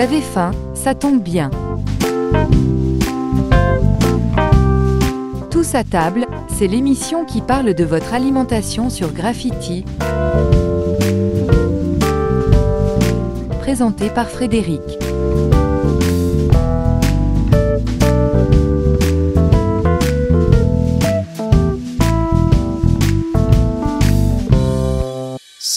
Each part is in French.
Vous avez faim, ça tombe bien. Tous à table, c'est l'émission qui parle de votre alimentation sur Graffiti. Présentée par Frédéric.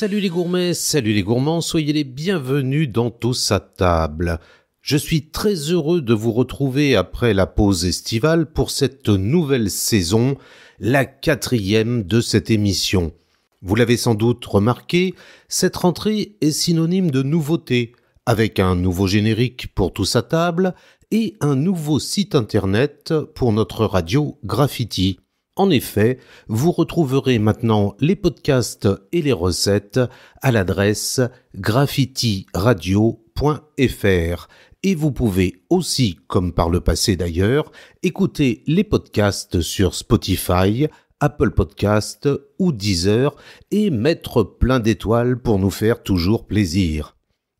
Salut les gourmets, salut les gourmands, soyez les bienvenus dans Tous à table. Je suis très heureux de vous retrouver après la pause estivale pour cette nouvelle saison, la quatrième de cette émission. Vous l'avez sans doute remarqué, cette rentrée est synonyme de nouveauté, avec un nouveau générique pour Tous à table et un nouveau site internet pour notre radio Graffiti. En effet, vous retrouverez maintenant les podcasts et les recettes à l'adresse graffitiradio.fr. Et vous pouvez aussi, comme par le passé d'ailleurs, écouter les podcasts sur Spotify, Apple Podcasts ou Deezer et mettre plein d'étoiles pour nous faire toujours plaisir.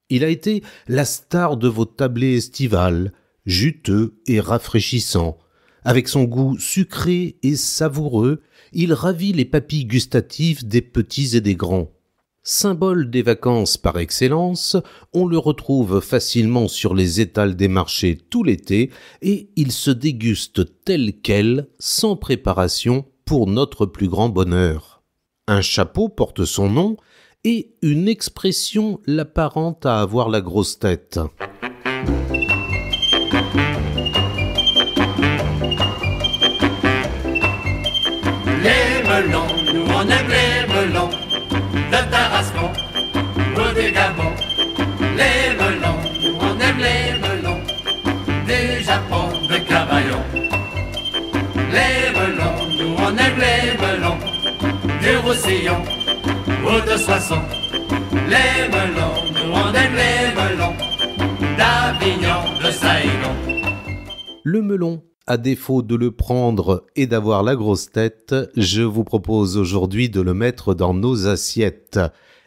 Il a été la star de vos tablés estivales, juteux et rafraîchissant avec son goût sucré et savoureux, il ravit les papilles gustatives des petits et des grands. Symbole des vacances par excellence, on le retrouve facilement sur les étals des marchés tout l'été et il se déguste tel quel, sans préparation, pour notre plus grand bonheur. Un chapeau porte son nom et une expression l'apparente à avoir la grosse tête. Tarascon, les melons, on aime les melons, du Japon, de Cavaillon. Les melons, nous on aime les melons, du Roussillon ou de Soissons. Les melons, nous on aime les melons, d'Avignon, de Saïgon. Le melon, à défaut de le prendre et d'avoir la grosse tête, je vous propose aujourd'hui de le mettre dans nos assiettes.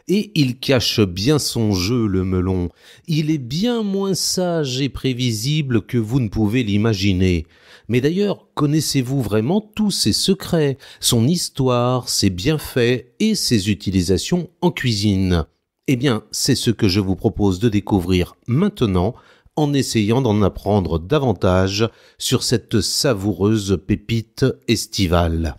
Et il cache bien son jeu, le melon. Il est bien moins sage et prévisible que vous ne pouvez l'imaginer. Mais d'ailleurs, connaissez-vous vraiment tous ses secrets, son histoire, ses bienfaits et ses utilisations en cuisine Eh bien, c'est ce que je vous propose de découvrir maintenant en essayant d'en apprendre davantage sur cette savoureuse pépite estivale.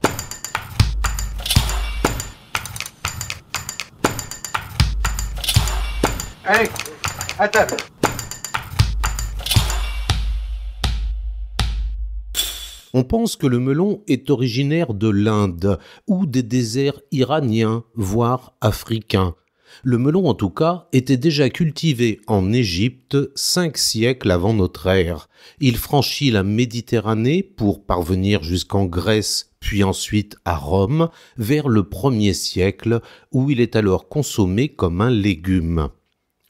On pense que le melon est originaire de l'Inde ou des déserts iraniens, voire africains. Le melon, en tout cas, était déjà cultivé en Égypte cinq siècles avant notre ère. Il franchit la Méditerranée pour parvenir jusqu'en Grèce, puis ensuite à Rome, vers le 1er siècle, où il est alors consommé comme un légume.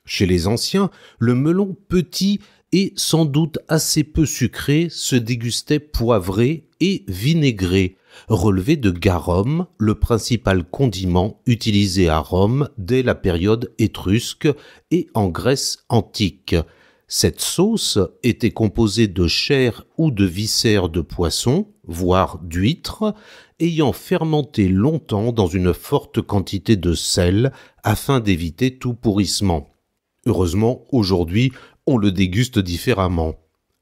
Chez les anciens, le melon petit et sans doute assez peu sucré se dégustait poivré et vinaigré, relevé de garum, le principal condiment utilisé à Rome dès la période étrusque et en Grèce antique. Cette sauce était composée de chair ou de viscères de poisson, voire d'huîtres, ayant fermenté longtemps dans une forte quantité de sel afin d'éviter tout pourrissement. Heureusement, aujourd'hui, on le déguste différemment.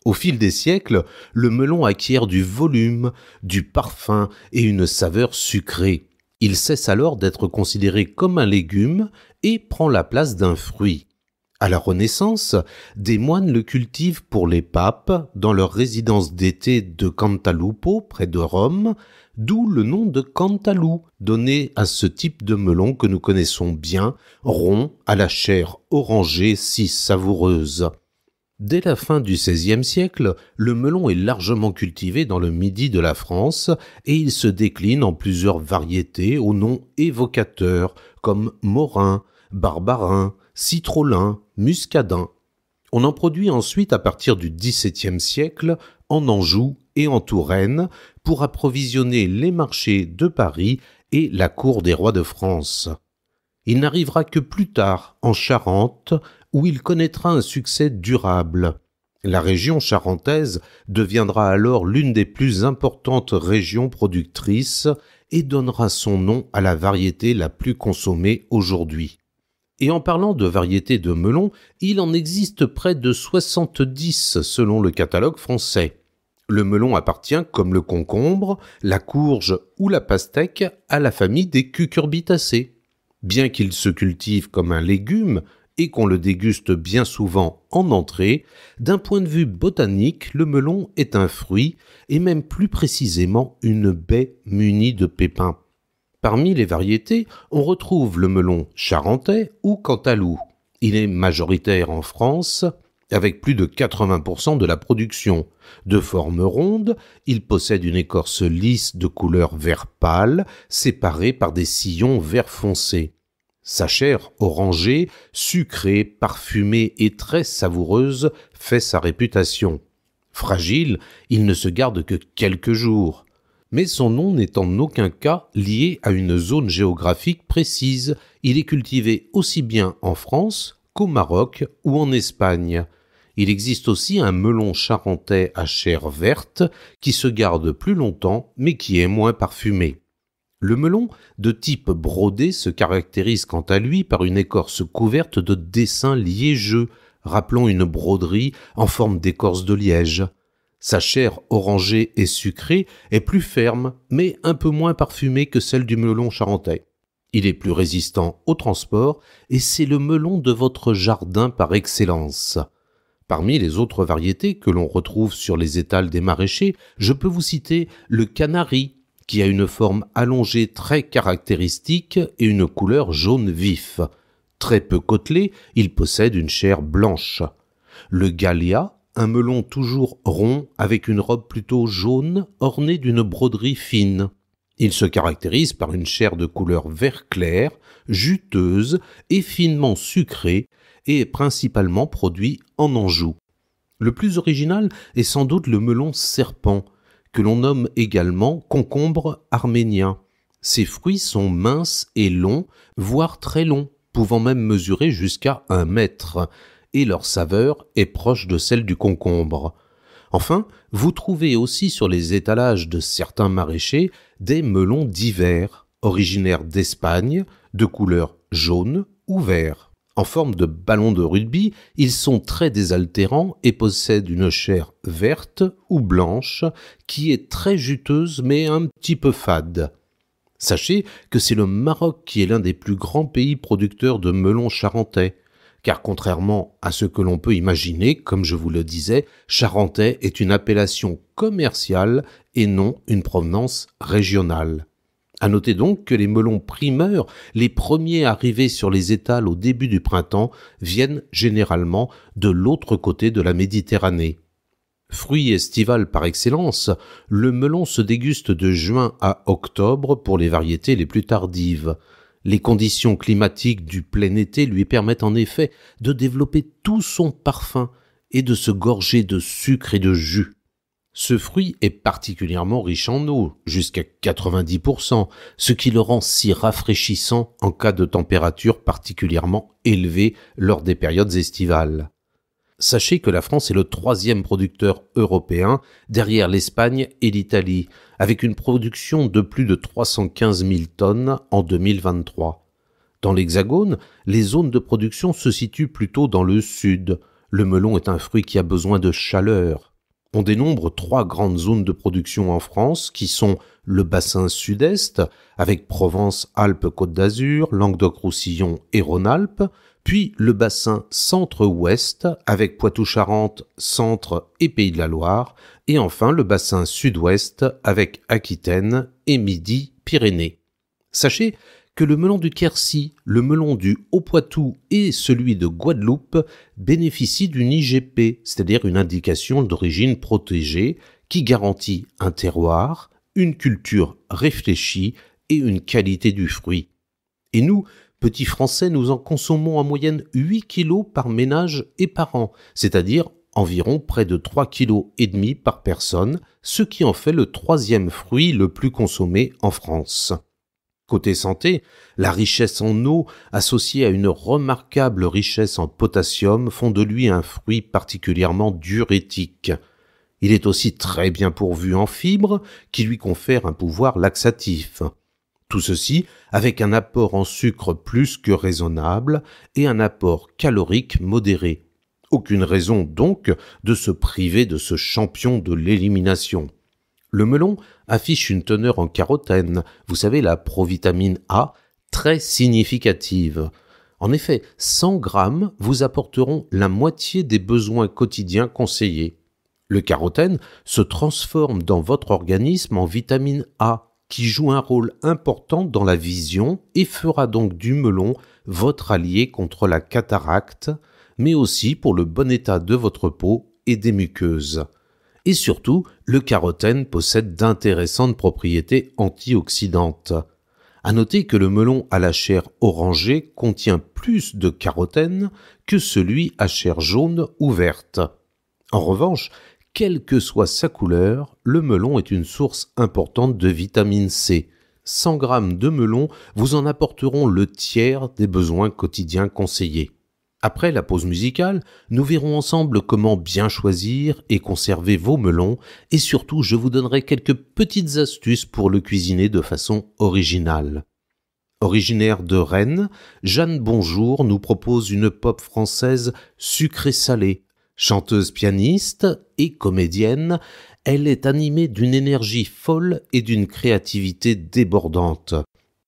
Au fil des siècles, le melon acquiert du volume, du parfum et une saveur sucrée. Il cesse alors d'être considéré comme un légume et prend la place d'un fruit. À la Renaissance, des moines le cultivent pour les papes dans leur résidence d'été de Cantalupo près de Rome d'où le nom de cantalou, donné à ce type de melon que nous connaissons bien, rond, à la chair orangée si savoureuse. Dès la fin du XVIe siècle, le melon est largement cultivé dans le midi de la France et il se décline en plusieurs variétés aux noms évocateurs comme morin, barbarin, citrolin, muscadin. On en produit ensuite à partir du XVIIe siècle en Anjou et en Touraine pour approvisionner les marchés de Paris et la cour des rois de France. Il n'arrivera que plus tard en Charente, où il connaîtra un succès durable. La région charentaise deviendra alors l'une des plus importantes régions productrices et donnera son nom à la variété la plus consommée aujourd'hui. Et en parlant de variétés de melon, il en existe près de 70 selon le catalogue français. Le melon appartient, comme le concombre, la courge ou la pastèque, à la famille des cucurbitacées. Bien qu'il se cultive comme un légume et qu'on le déguste bien souvent en entrée, d'un point de vue botanique, le melon est un fruit et même plus précisément une baie munie de pépins. Parmi les variétés, on retrouve le melon charentais ou cantalou. Il est majoritaire en France, avec plus de 80% de la production. De forme ronde, il possède une écorce lisse de couleur vert pâle, séparée par des sillons vert foncé. Sa chair orangée, sucrée, parfumée et très savoureuse fait sa réputation. Fragile, il ne se garde que quelques jours. Mais son nom n'est en aucun cas lié à une zone géographique précise. Il est cultivé aussi bien en France qu'au Maroc ou en Espagne. Il existe aussi un melon charentais à chair verte qui se garde plus longtemps mais qui est moins parfumé. Le melon de type brodé se caractérise quant à lui par une écorce couverte de dessins liégeux, rappelant une broderie en forme d'écorce de liège. Sa chair orangée et sucrée est plus ferme, mais un peu moins parfumée que celle du melon charentais. Il est plus résistant au transport et c'est le melon de votre jardin par excellence. Parmi les autres variétés que l'on retrouve sur les étals des maraîchers, je peux vous citer le canari, qui a une forme allongée très caractéristique et une couleur jaune vif. Très peu côtelé, il possède une chair blanche. Le galia, un melon toujours rond avec une robe plutôt jaune ornée d'une broderie fine. Il se caractérise par une chair de couleur vert clair, juteuse et finement sucrée, et est principalement produit en Anjou. Le plus original est sans doute le melon serpent, que l'on nomme également concombre arménien. Ses fruits sont minces et longs, voire très longs, pouvant même mesurer jusqu'à un mètre, et leur saveur est proche de celle du concombre. Enfin, vous trouvez aussi sur les étalages de certains maraîchers des melons divers, originaires d'Espagne, de couleur jaune ou vert en forme de ballon de rugby, ils sont très désaltérants et possèdent une chair verte ou blanche qui est très juteuse mais un petit peu fade. Sachez que c'est le Maroc qui est l'un des plus grands pays producteurs de melons charentais, car contrairement à ce que l'on peut imaginer, comme je vous le disais, charentais est une appellation commerciale et non une provenance régionale. À noter donc que les melons primeurs, les premiers arrivés sur les étals au début du printemps, viennent généralement de l'autre côté de la Méditerranée. Fruit estival par excellence, le melon se déguste de juin à octobre pour les variétés les plus tardives. Les conditions climatiques du plein été lui permettent en effet de développer tout son parfum et de se gorger de sucre et de jus. Ce fruit est particulièrement riche en eau, jusqu'à 90%, ce qui le rend si rafraîchissant en cas de température particulièrement élevée lors des périodes estivales. Sachez que la France est le troisième producteur européen derrière l'Espagne et l'Italie, avec une production de plus de 315 000 tonnes en 2023. Dans l'Hexagone, les zones de production se situent plutôt dans le sud. Le melon est un fruit qui a besoin de chaleur. On dénombre trois grandes zones de production en France qui sont le bassin sud-est, avec Provence, Alpes, Côte d'Azur, Languedoc-Roussillon et Rhône-Alpes, puis le bassin centre-ouest, avec Poitou-Charentes, Centre et Pays de la Loire, et enfin le bassin sud-ouest, avec Aquitaine et Midi-Pyrénées. Sachez que le melon du Quercy, le melon du Haut-Poitou et celui de Guadeloupe bénéficient d'une IGP, c'est-à-dire une indication d'origine protégée qui garantit un terroir, une culture réfléchie et une qualité du fruit. Et nous, petits Français, nous en consommons en moyenne 8 kilos par ménage et par an, c'est-à-dire environ près de 3,5 kg par personne, ce qui en fait le troisième fruit le plus consommé en France. Côté santé, la richesse en eau, associée à une remarquable richesse en potassium, font de lui un fruit particulièrement diurétique. Il est aussi très bien pourvu en fibres, qui lui confèrent un pouvoir laxatif. Tout ceci avec un apport en sucre plus que raisonnable et un apport calorique modéré. Aucune raison donc de se priver de ce champion de l'élimination. Le melon affiche une teneur en carotène, vous savez la provitamine A, très significative. En effet, 100 grammes vous apporteront la moitié des besoins quotidiens conseillés. Le carotène se transforme dans votre organisme en vitamine A, qui joue un rôle important dans la vision et fera donc du melon votre allié contre la cataracte, mais aussi pour le bon état de votre peau et des muqueuses et surtout, le carotène possède d'intéressantes propriétés antioxydantes. À noter que le melon à la chair orangée contient plus de carotène que celui à chair jaune ou verte. En revanche, quelle que soit sa couleur, le melon est une source importante de vitamine C. 100 g de melon vous en apporteront le tiers des besoins quotidiens conseillés. Après la pause musicale, nous verrons ensemble comment bien choisir et conserver vos melons et surtout je vous donnerai quelques petites astuces pour le cuisiner de façon originale. Originaire de Rennes, Jeanne Bonjour nous propose une pop française sucrée salée. Chanteuse pianiste et comédienne, elle est animée d'une énergie folle et d'une créativité débordante.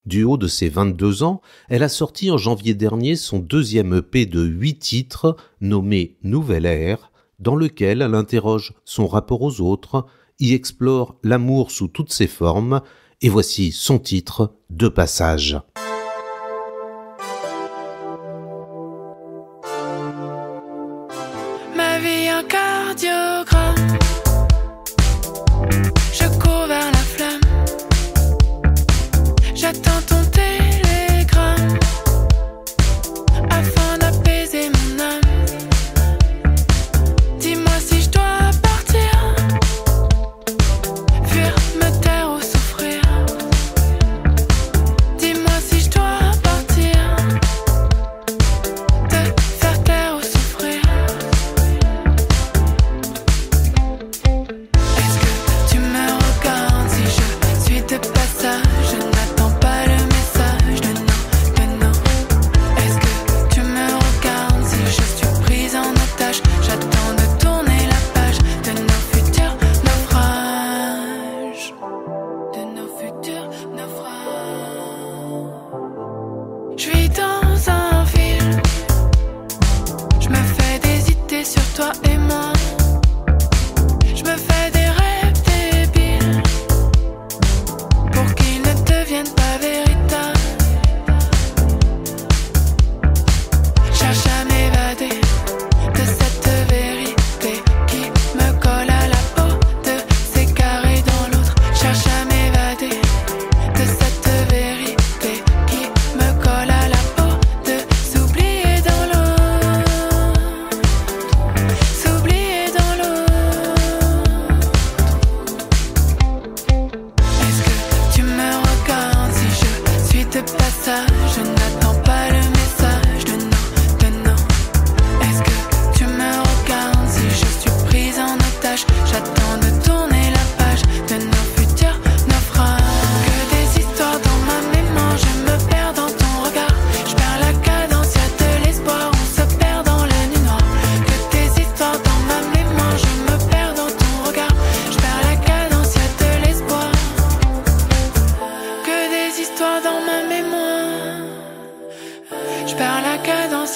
Du haut de ses 22 ans, elle a sorti en janvier dernier son deuxième EP de 8 titres nommé Nouvelle Ère, dans lequel elle interroge son rapport aux autres, y explore l'amour sous toutes ses formes, et voici son titre de passage.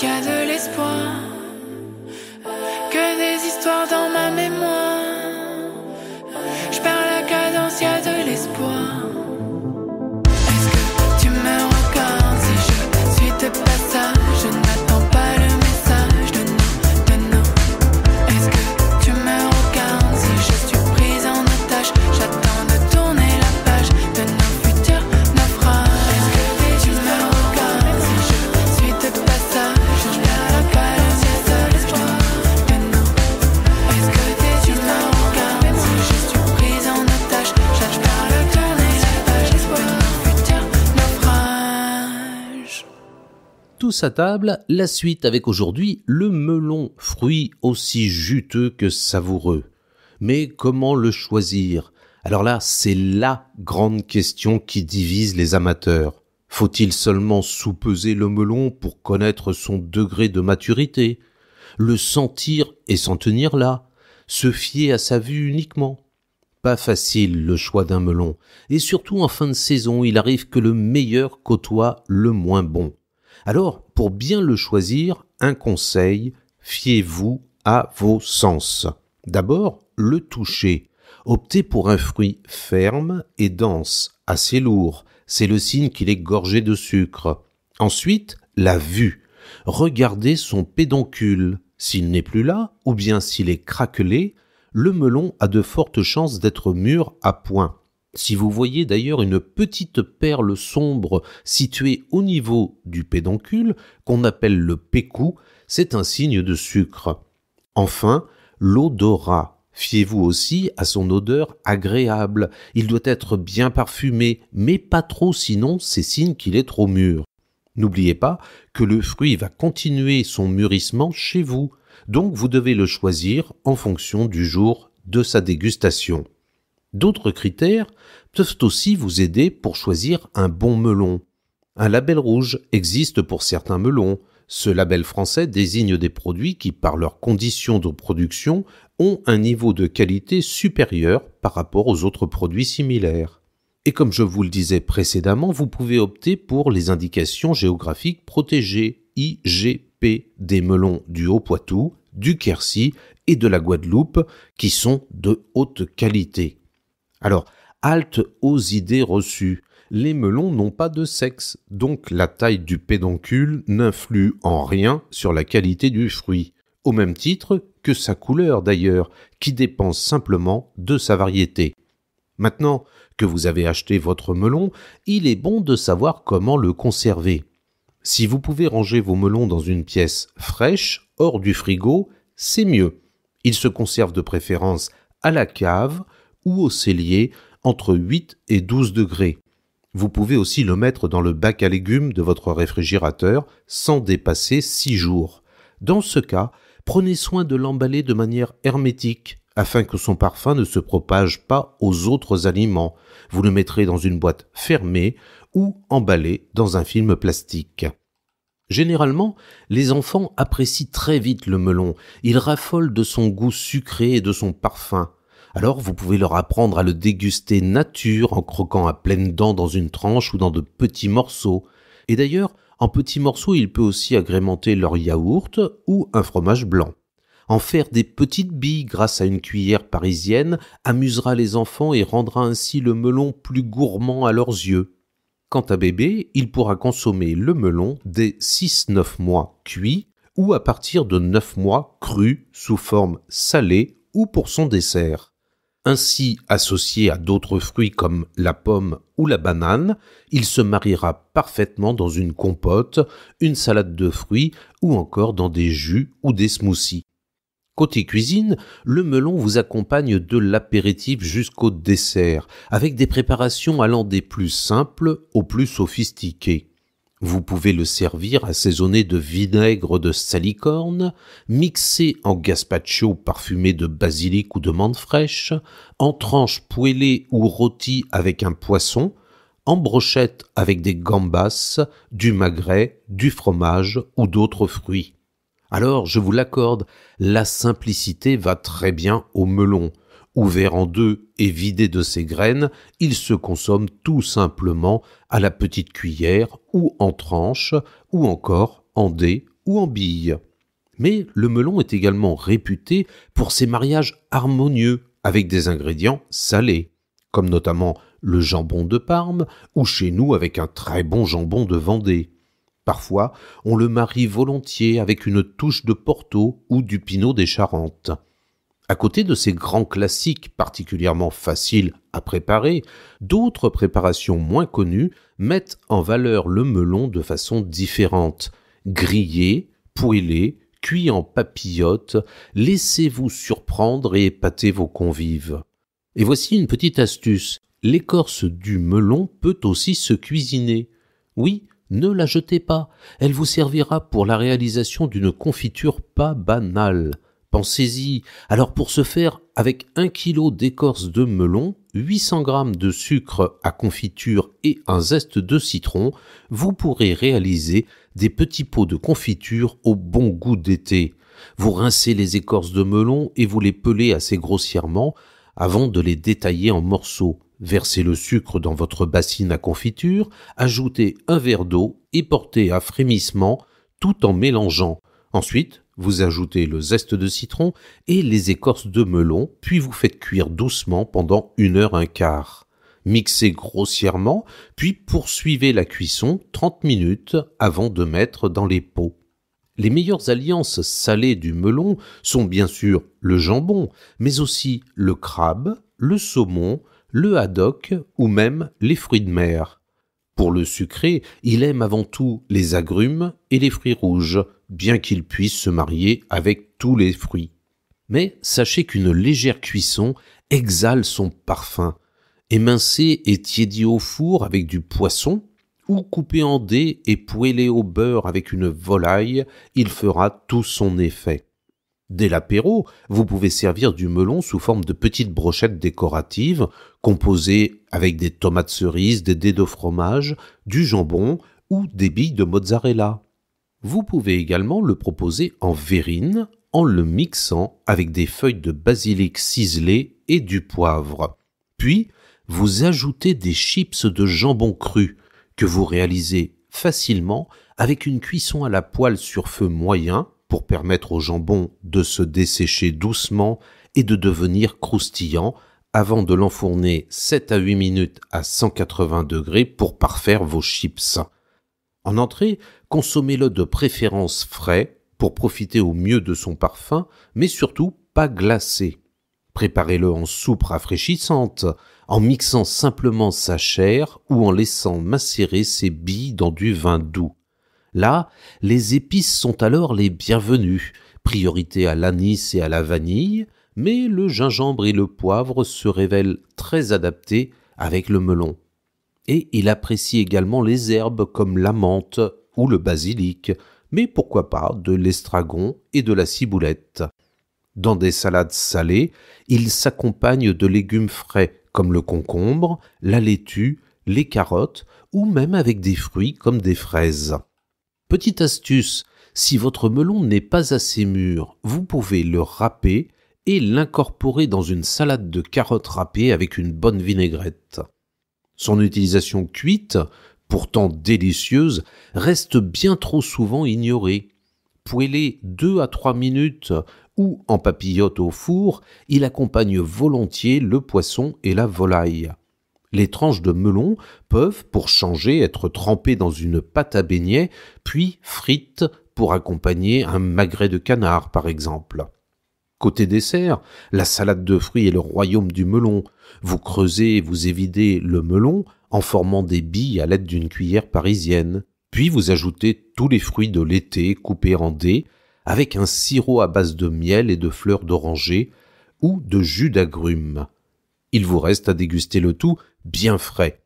y a de l'espoir. tous à table la suite avec aujourd'hui le melon, fruit aussi juteux que savoureux. Mais comment le choisir Alors là, c'est la grande question qui divise les amateurs. Faut-il seulement soupeser le melon pour connaître son degré de maturité Le sentir et s'en tenir là Se fier à sa vue uniquement Pas facile le choix d'un melon. Et surtout en fin de saison, il arrive que le meilleur côtoie le moins bon. Alors, pour bien le choisir, un conseil, fiez-vous à vos sens. D'abord, le toucher. Optez pour un fruit ferme et dense, assez lourd. C'est le signe qu'il est gorgé de sucre. Ensuite, la vue. Regardez son pédoncule. S'il n'est plus là, ou bien s'il est craquelé, le melon a de fortes chances d'être mûr à point. Si vous voyez d'ailleurs une petite perle sombre située au niveau du pédoncule, qu'on appelle le pécou, c'est un signe de sucre. Enfin, l'odorat. Fiez-vous aussi à son odeur agréable. Il doit être bien parfumé, mais pas trop sinon c'est signe qu'il est trop mûr. N'oubliez pas que le fruit va continuer son mûrissement chez vous, donc vous devez le choisir en fonction du jour de sa dégustation. D'autres critères peuvent aussi vous aider pour choisir un bon melon. Un label rouge existe pour certains melons. Ce label français désigne des produits qui, par leurs conditions de production, ont un niveau de qualité supérieur par rapport aux autres produits similaires. Et comme je vous le disais précédemment, vous pouvez opter pour les indications géographiques protégées IGP des melons du Haut-Poitou, du Quercy et de la Guadeloupe, qui sont de haute qualité alors, halte aux idées reçues. Les melons n'ont pas de sexe, donc la taille du pédoncule n'influe en rien sur la qualité du fruit, au même titre que sa couleur d'ailleurs, qui dépend simplement de sa variété. Maintenant que vous avez acheté votre melon, il est bon de savoir comment le conserver. Si vous pouvez ranger vos melons dans une pièce fraîche, hors du frigo, c'est mieux. Ils se conservent de préférence à la cave, ou au cellier entre 8 et 12 degrés. Vous pouvez aussi le mettre dans le bac à légumes de votre réfrigérateur sans dépasser 6 jours. Dans ce cas, prenez soin de l'emballer de manière hermétique afin que son parfum ne se propage pas aux autres aliments. Vous le mettrez dans une boîte fermée ou emballé dans un film plastique. Généralement, les enfants apprécient très vite le melon. Ils raffolent de son goût sucré et de son parfum. Alors vous pouvez leur apprendre à le déguster nature en croquant à pleines dents dans une tranche ou dans de petits morceaux. Et d'ailleurs, en petits morceaux, il peut aussi agrémenter leur yaourt ou un fromage blanc. En faire des petites billes grâce à une cuillère parisienne amusera les enfants et rendra ainsi le melon plus gourmand à leurs yeux. Quant à bébé, il pourra consommer le melon dès 6-9 mois cuit ou à partir de 9 mois cru sous forme salée ou pour son dessert. Ainsi associé à d'autres fruits comme la pomme ou la banane, il se mariera parfaitement dans une compote, une salade de fruits ou encore dans des jus ou des smoothies. Côté cuisine, le melon vous accompagne de l'apéritif jusqu'au dessert, avec des préparations allant des plus simples aux plus sophistiquées. Vous pouvez le servir assaisonné de vinaigre de salicorne, mixé en gazpacho parfumé de basilic ou de menthe fraîche, en tranches poêlées ou rôties avec un poisson, en brochette avec des gambas, du magret, du fromage ou d'autres fruits. Alors, je vous l'accorde, la simplicité va très bien au melon, Ouvert en deux et vidé de ses graines, il se consomme tout simplement à la petite cuillère ou en tranches ou encore en dés ou en billes. Mais le melon est également réputé pour ses mariages harmonieux avec des ingrédients salés, comme notamment le jambon de Parme ou chez nous avec un très bon jambon de Vendée. Parfois, on le marie volontiers avec une touche de Porto ou du Pinot des Charentes. À côté de ces grands classiques particulièrement faciles à préparer, d'autres préparations moins connues mettent en valeur le melon de façon différente. Grillé, poêlé, cuit en papillote, laissez-vous surprendre et épater vos convives. Et voici une petite astuce. L'écorce du melon peut aussi se cuisiner. Oui, ne la jetez pas, elle vous servira pour la réalisation d'une confiture pas banale. Pensez-y. Alors pour ce faire, avec 1 kg d'écorce de melon, 800 g de sucre à confiture et un zeste de citron, vous pourrez réaliser des petits pots de confiture au bon goût d'été. Vous rincez les écorces de melon et vous les pelez assez grossièrement avant de les détailler en morceaux. Versez le sucre dans votre bassine à confiture, ajoutez un verre d'eau et portez à frémissement tout en mélangeant. Ensuite, vous ajoutez le zeste de citron et les écorces de melon, puis vous faites cuire doucement pendant une heure un quart. Mixez grossièrement, puis poursuivez la cuisson 30 minutes avant de mettre dans les pots. Les meilleures alliances salées du melon sont bien sûr le jambon, mais aussi le crabe, le saumon, le haddock ou même les fruits de mer. Pour le sucré, il aime avant tout les agrumes et les fruits rouges, bien qu'il puisse se marier avec tous les fruits. Mais sachez qu'une légère cuisson exhale son parfum. Émincé et tiédi au four avec du poisson, ou coupé en dés et poêlé au beurre avec une volaille, il fera tout son effet. Dès l'apéro, vous pouvez servir du melon sous forme de petites brochettes décoratives, composées avec des tomates cerises, des dés de fromage, du jambon ou des billes de mozzarella. Vous pouvez également le proposer en verrine en le mixant avec des feuilles de basilic ciselées et du poivre. Puis, vous ajoutez des chips de jambon cru que vous réalisez facilement avec une cuisson à la poêle sur feu moyen pour permettre au jambon de se dessécher doucement et de devenir croustillant avant de l'enfourner 7 à 8 minutes à 180 degrés pour parfaire vos chips. En entrée, consommez-le de préférence frais pour profiter au mieux de son parfum, mais surtout pas glacé. Préparez-le en soupe rafraîchissante, en mixant simplement sa chair ou en laissant macérer ses billes dans du vin doux. Là, les épices sont alors les bienvenues, priorité à l'anis et à la vanille, mais le gingembre et le poivre se révèlent très adaptés avec le melon il apprécie également les herbes comme la menthe ou le basilic, mais pourquoi pas de l'estragon et de la ciboulette. Dans des salades salées, il s'accompagne de légumes frais comme le concombre, la laitue, les carottes ou même avec des fruits comme des fraises. Petite astuce, si votre melon n'est pas assez mûr, vous pouvez le râper et l'incorporer dans une salade de carottes râpées avec une bonne vinaigrette. Son utilisation cuite, pourtant délicieuse, reste bien trop souvent ignorée. Poêlé deux à trois minutes ou en papillote au four, il accompagne volontiers le poisson et la volaille. Les tranches de melon peuvent, pour changer, être trempées dans une pâte à beignet, puis frites pour accompagner un magret de canard, par exemple. Côté dessert, la salade de fruits est le royaume du melon. Vous creusez et vous évidez le melon en formant des billes à l'aide d'une cuillère parisienne. Puis vous ajoutez tous les fruits de l'été coupés en dés avec un sirop à base de miel et de fleurs d'oranger ou de jus d'agrumes. Il vous reste à déguster le tout bien frais,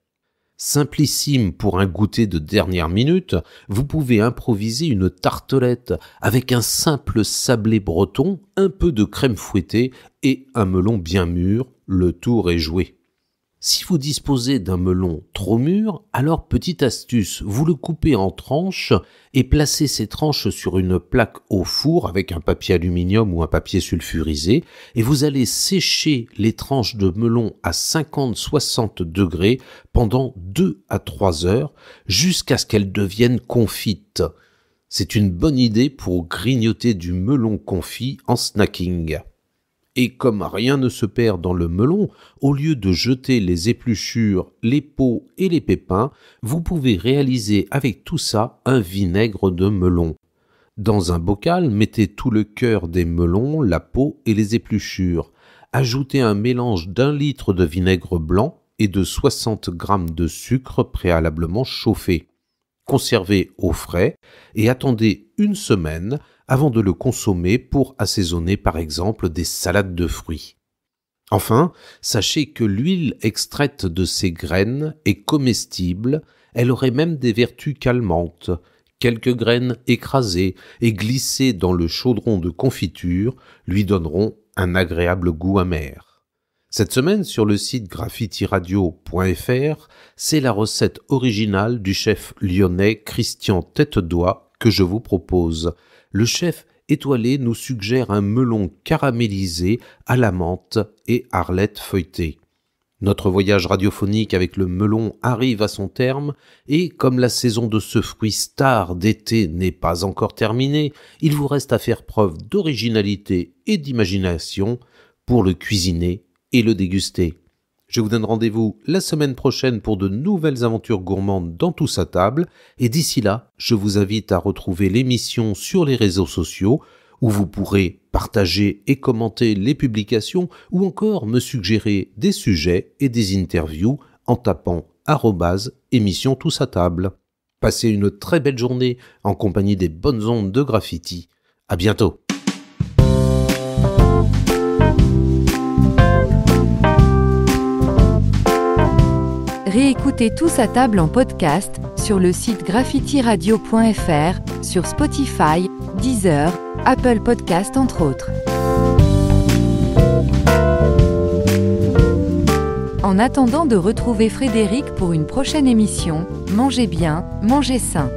Simplissime pour un goûter de dernière minute, vous pouvez improviser une tartelette avec un simple sablé breton, un peu de crème fouettée et un melon bien mûr, le tour est joué. Si vous disposez d'un melon trop mûr, alors petite astuce, vous le coupez en tranches et placez ces tranches sur une plaque au four avec un papier aluminium ou un papier sulfurisé et vous allez sécher les tranches de melon à 50-60 degrés pendant 2 à 3 heures jusqu'à ce qu'elles deviennent confites. C'est une bonne idée pour grignoter du melon confit en snacking. Et comme rien ne se perd dans le melon, au lieu de jeter les épluchures, les peaux et les pépins, vous pouvez réaliser avec tout ça un vinaigre de melon. Dans un bocal, mettez tout le cœur des melons, la peau et les épluchures. Ajoutez un mélange d'un litre de vinaigre blanc et de 60 g de sucre préalablement chauffé. Conservez au frais et attendez une semaine avant de le consommer pour assaisonner par exemple des salades de fruits. Enfin, sachez que l'huile extraite de ces graines est comestible, elle aurait même des vertus calmantes. Quelques graines écrasées et glissées dans le chaudron de confiture lui donneront un agréable goût amer. Cette semaine, sur le site graffitiradio.fr, c'est la recette originale du chef lyonnais Christian Tête-Doigt que je vous propose. Le chef étoilé nous suggère un melon caramélisé à la menthe et arlette feuilletée. Notre voyage radiophonique avec le melon arrive à son terme, et comme la saison de ce fruit star d'été n'est pas encore terminée, il vous reste à faire preuve d'originalité et d'imagination pour le cuisiner et le déguster. Je vous donne rendez-vous la semaine prochaine pour de nouvelles aventures gourmandes dans Tous sa table. Et d'ici là, je vous invite à retrouver l'émission sur les réseaux sociaux où vous pourrez partager et commenter les publications ou encore me suggérer des sujets et des interviews en tapant arrobase émission tous à table. Passez une très belle journée en compagnie des bonnes ondes de graffiti. À bientôt! Réécoutez tous sa table en podcast sur le site graffitiradio.fr, sur Spotify, Deezer, Apple Podcast entre autres. En attendant de retrouver Frédéric pour une prochaine émission, mangez bien, mangez sain.